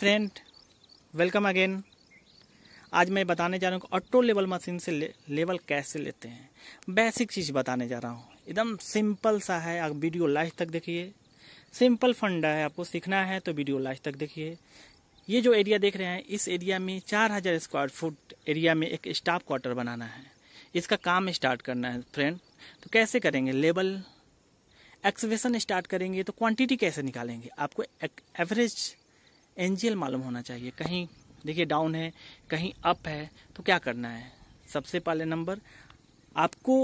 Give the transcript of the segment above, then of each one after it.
friend welcome again आज मैं बताने जा रहा हूँ ऑटो लेवल मशीन से ले, लेवल कैसे लेते हैं बेसिक चीज़ बताने जा रहा हूँ एकदम सिंपल सा है आप वीडियो लास्ट तक देखिए सिंपल फंडा है आपको सीखना है तो वीडियो लास्ट तक देखिए ये जो एरिया देख रहे हैं इस एरिया में चार हजार स्क्वायर फुट एरिया में एक स्टाफ क्वार्टर बनाना है इसका काम स्टार्ट करना है फ्रेंड तो कैसे करेंगे लेवल एक्सवेशन स्टार्ट करेंगे तो क्वांटिटी कैसे निकालेंगे आपको एवरेज एनजीएल मालूम होना चाहिए कहीं देखिए डाउन है कहीं अप है तो क्या करना है सबसे पहले नंबर आपको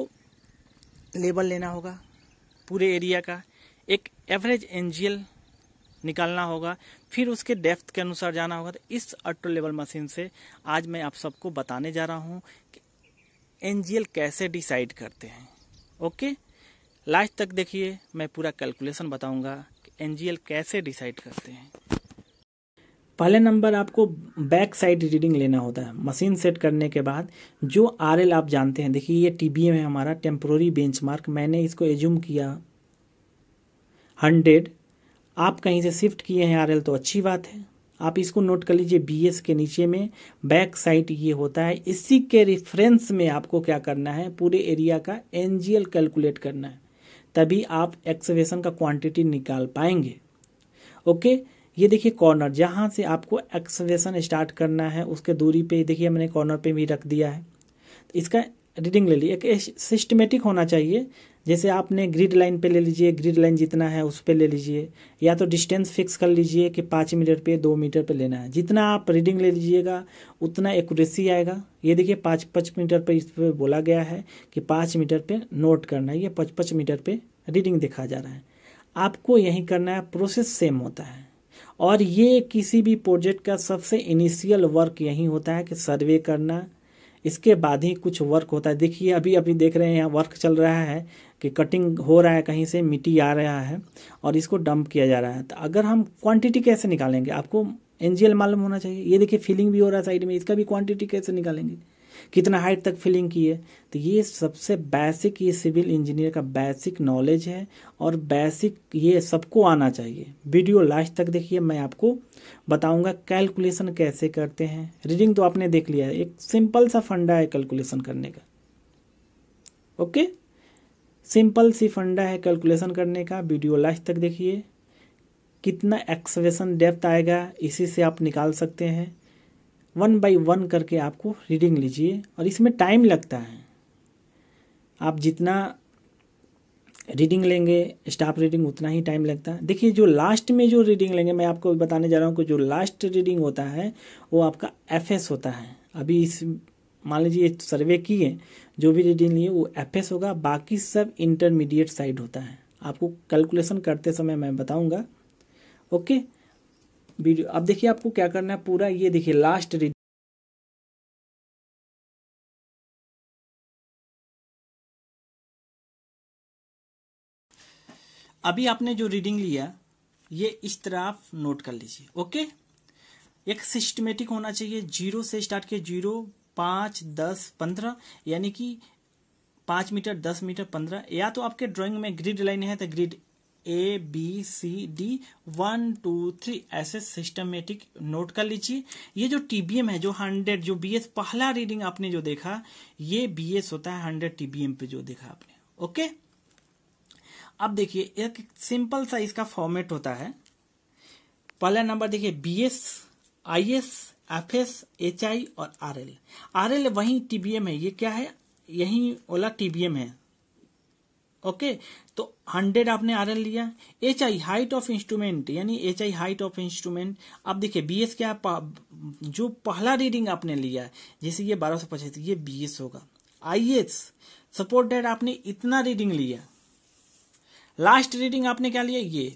लेबल लेना होगा पूरे एरिया का एक एवरेज एंजियल निकालना होगा फिर उसके डेप्थ के अनुसार जाना होगा तो इस अल्ट्रो लेवल मशीन से आज मैं आप सबको बताने जा रहा हूँ कि एनजीएल कैसे डिसाइड करते हैं ओके लास्ट तक देखिए मैं पूरा कैलकुलेशन बताऊंगा कि एनजीएल कैसे डिसाइड करते हैं पहले नंबर आपको बैक साइड रीडिंग लेना होता है मशीन सेट करने के बाद जो आर आप जानते हैं देखिए ये टी है हमारा टेम्प्रोरी बेंचमार्क मैंने इसको एज्यूम किया हंड्रेड आप कहीं से शिफ्ट किए हैं आर तो अच्छी बात है आप इसको नोट कर लीजिए बी एस के नीचे में बैक साइड ये होता है इसी के रेफरेंस में आपको क्या करना है पूरे एरिया का एन कैलकुलेट करना है तभी आप एक्सवेशन का क्वांटिटी निकाल पाएंगे ओके ये देखिए कॉर्नर जहाँ से आपको एक्सलेशन स्टार्ट करना है उसके दूरी पे देखिए मैंने कॉर्नर पे भी रख दिया है तो इसका रीडिंग ले लीजिए एक सिस्टमेटिक होना चाहिए जैसे आपने ग्रिड लाइन पे ले लीजिए ग्रिड लाइन जितना है उस पर ले लीजिए या तो डिस्टेंस फिक्स कर लीजिए कि पाँच मीटर पे दो मीटर पे लेना है जितना आप रीडिंग ले लीजिएगा उतना एक्यूरेसी आएगा ये देखिए पाँच पाँच मीटर पे इस पर बोला गया है कि पाँच मीटर पे नोट करना है ये पाँच पाँच मीटर पे रीडिंग देखा जा रहा है आपको यही करना है प्रोसेस सेम होता है और ये किसी भी प्रोजेक्ट का सबसे इनिशियल वर्क यही होता है कि सर्वे करना इसके बाद ही कुछ वर्क होता है देखिए अभी अभी देख रहे हैं यहाँ वर्क चल रहा है कि कटिंग हो रहा है कहीं से मिट्टी आ रहा है और इसको डंप किया जा रहा है तो अगर हम क्वांटिटी कैसे निकालेंगे आपको एनजीएल मालूम होना चाहिए ये देखिए फीलिंग भी हो रहा है साइड में इसका भी क्वांटिटी कैसे निकालेंगे कितना हाइट तक फिलिंग की है तो ये सबसे बेसिक ये सिविल इंजीनियर का बेसिक नॉलेज है और बेसिक ये सबको आना चाहिए वीडियो लास्ट तक देखिए मैं आपको बताऊंगा कैलकुलेशन कैसे करते हैं रीडिंग तो आपने देख लिया है एक सिंपल सा फंडा है कैलकुलेशन करने का ओके सिंपल सी फंडा है कैलकुलेशन करने का वीडियो लास्ट तक देखिए कितना एक्सवेशन डेप्थ आएगा इसी से आप निकाल सकते हैं वन बाई वन करके आपको रीडिंग लीजिए और इसमें टाइम लगता है आप जितना रीडिंग लेंगे स्टाफ रीडिंग उतना ही टाइम लगता है देखिए जो लास्ट में जो रीडिंग लेंगे मैं आपको बताने जा रहा हूँ कि जो लास्ट रीडिंग होता है वो आपका एफ होता है अभी इस मान लीजिए सर्वे किए जो भी रीडिंग लिए वो एफ होगा बाकी सब इंटरमीडिएट साइड होता है आपको कैलकुलेशन करते समय मैं बताऊँगा ओके वीडियो अब देखिए आपको क्या करना है पूरा ये देखिए लास्ट अभी आपने जो रीडिंग लिया ये इस तरह आप नोट कर लीजिए ओके एक सिस्टमेटिक होना चाहिए जीरो से स्टार्ट किया जीरो पाँच दस पंद्रह यानी कि पाँच मीटर दस मीटर पंद्रह या तो आपके ड्राइंग में ग्रिड लाइन है तो grid A B C D one two three ऐसे सिस्टमेटिक नोट कर लीजिए ये जो टीबीएम है जो हंड्रेड जो बीएस पहला रीडिंग आपने जो देखा ये बीएस होता है हंड्रेड टीबीएम पे जो देखा आपने ओके अब देखिए एक सिंपल सा इसका फॉर्मेट होता है पहला नंबर देखिए बीएस आईएस एफएस एचआई और आरएल आरएल वही टीबीएम है ये क्या है यही ओला टीबीएम है ओके तो हंड्रेड आपने आर लिया H I height of instrument यानी H I height of instrument अब देखिए बी एस क्या जो पहला रीडिंग आपने लिया जैसे ये बारह सौ पचास ये बी एस होगा आई एस सपोर्ट डेट आपने इतना रीडिंग लिया लास्ट रीडिंग आपने क्या लिया ये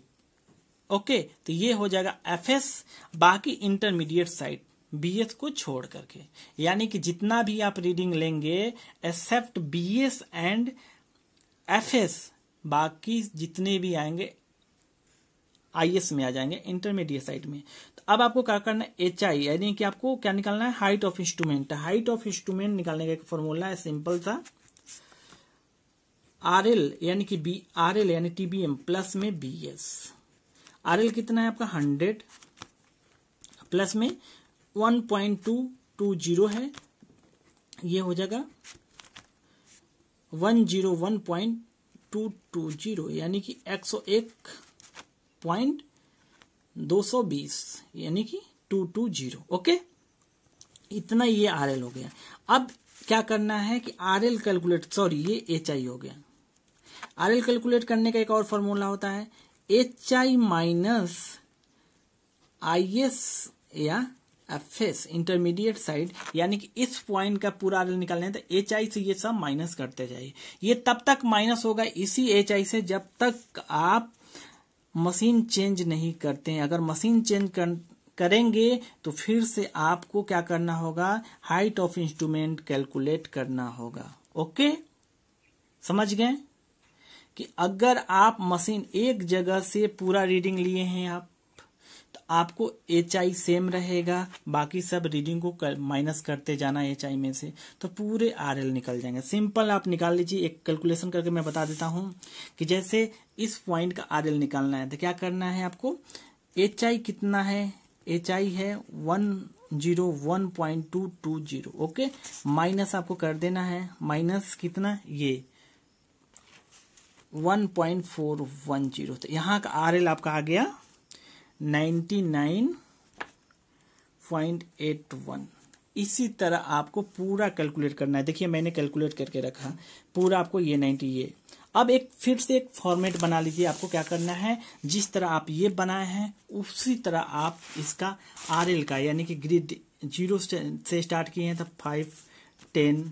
ओके तो ये हो जाएगा एफ एस बाकी इंटरमीडिएट साइड बीएस को छोड़ करके यानी कि जितना भी आप रीडिंग लेंगे except BS and F S बाकी जितने भी आएंगे आई एस में आ जाएंगे इंटरमीडिएट साइड में तो अब आपको क्या करना है एच आई यानी कि आपको क्या निकालना है height of instrument height of instrument निकालने का एक फॉर्मूला है सिंपल सा आर एल यानी कि बी आर एल यानी टी बी एम प्लस में बी एस आर एल कितना है आपका हंड्रेड प्लस में one point two two zero है ये हो जाएगा one zero one point two two zero यानी कि एक सौ एक पॉइंट दो सौ बीस यानी कि टू टू जीरो ओके इतना ये आर एल हो गया अब क्या करना है कि आर एल कैलकुलेट सॉरी ये एच आई हो गया आर एल कैलकुलेट करने का एक और फॉर्मूला होता है H I minus I S या फेस इंटरमीडिएट साइड यानी कि इस पॉइंट का पूरा आर निकालना है तो एच आई से ये सब माइनस करते जाइए ये तब तक माइनस होगा इसी एच आई से जब तक आप मशीन चेंज नहीं करते हैं अगर मशीन चेंज कर, करेंगे तो फिर से आपको क्या करना होगा हाइट ऑफ इंस्ट्रूमेंट कैलकुलेट करना होगा ओके समझ गए कि अगर आप मशीन एक जगह से पूरा रीडिंग लिए हैं आप आपको एच आई सेम रहेगा बाकी सब रीडिंग को कर, माइनस करते जाना एच आई में से तो पूरे आर एल निकल जाएंगे सिंपल आप निकाल लीजिए एक कैलकुलेशन करके मैं बता देता हूं कि जैसे इस पॉइंट का आर एल निकालना है तो क्या करना है आपको एच आई कितना है एच आई है one zero one point two two zero okay minus आपको कर देना है माइनस कितना ये one point four one zero तो यहाँ का आर एल आपका आ गया 99.81 इसी तरह आपको पूरा कैलकुलेट करना है देखिए मैंने कैलकुलेट करके रखा पूरा आपको ये 90 ये अब एक फिर से एक फॉर्मेट बना लीजिए आपको क्या करना है जिस तरह आप ये बनाए हैं उसी तरह आप इसका आर एल का यानी कि ग्रिड जीरो से स्टार्ट किए हैं तो फाइव टेन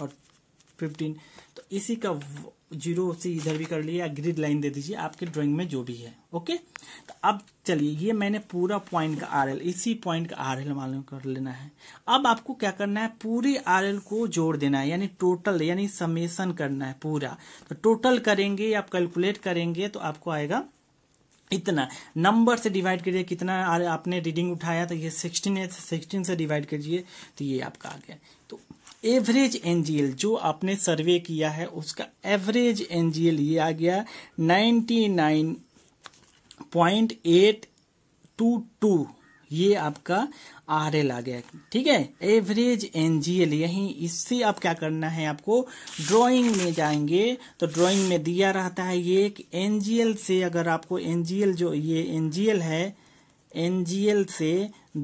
और फिफ्टीन तो इसी का जीरो से इधर भी कर लिया ग्रिड लाइन दे दीजिए आपके ड्राइंग में जो भी है ओके तो अब चलिए ये मैंने पूरा पॉइंट का आरएल इसी पॉइंट का आरएल मालूम कर लेना है अब आपको क्या करना है पूरे आरएल को जोड़ देना है यानी टोटल यानी समेसन करना है पूरा तो टोटल करेंगे आप कैलकुलेट करेंगे तो आपको आएगा इतना नंबर से डिवाइड करिए कितना आपने रीडिंग उठाया तो ये सिक्सटीन है सिक्सटीन से डिवाइड करिए तो ये आपका आ गया तो एवरेज एनजीएल जो आपने सर्वे किया है उसका एवरेज एनजीएल ये आ गया ninety nine point eight two two ये आपका आर एल आ गया ठीक है एवरेज एनजीएल यही इससे आप क्या करना है आपको ड्राइंग में जाएंगे तो ड्राइंग में दिया रहता है ये एक एनजीएल से अगर आपको एनजीएल जो ये एनजीएल है एनजीएल से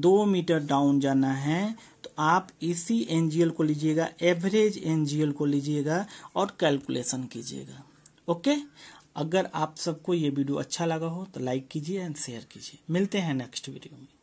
दो मीटर डाउन जाना है तो आप इसी एनजीएल को लीजिएगा एवरेज एनजीएल को लीजिएगा और कैलकुलेशन कीजिएगा ओके अगर आप सबको ये वीडियो अच्छा लगा हो तो लाइक कीजिए एंड शेयर कीजिए मिलते हैं नेक्स्ट वीडियो में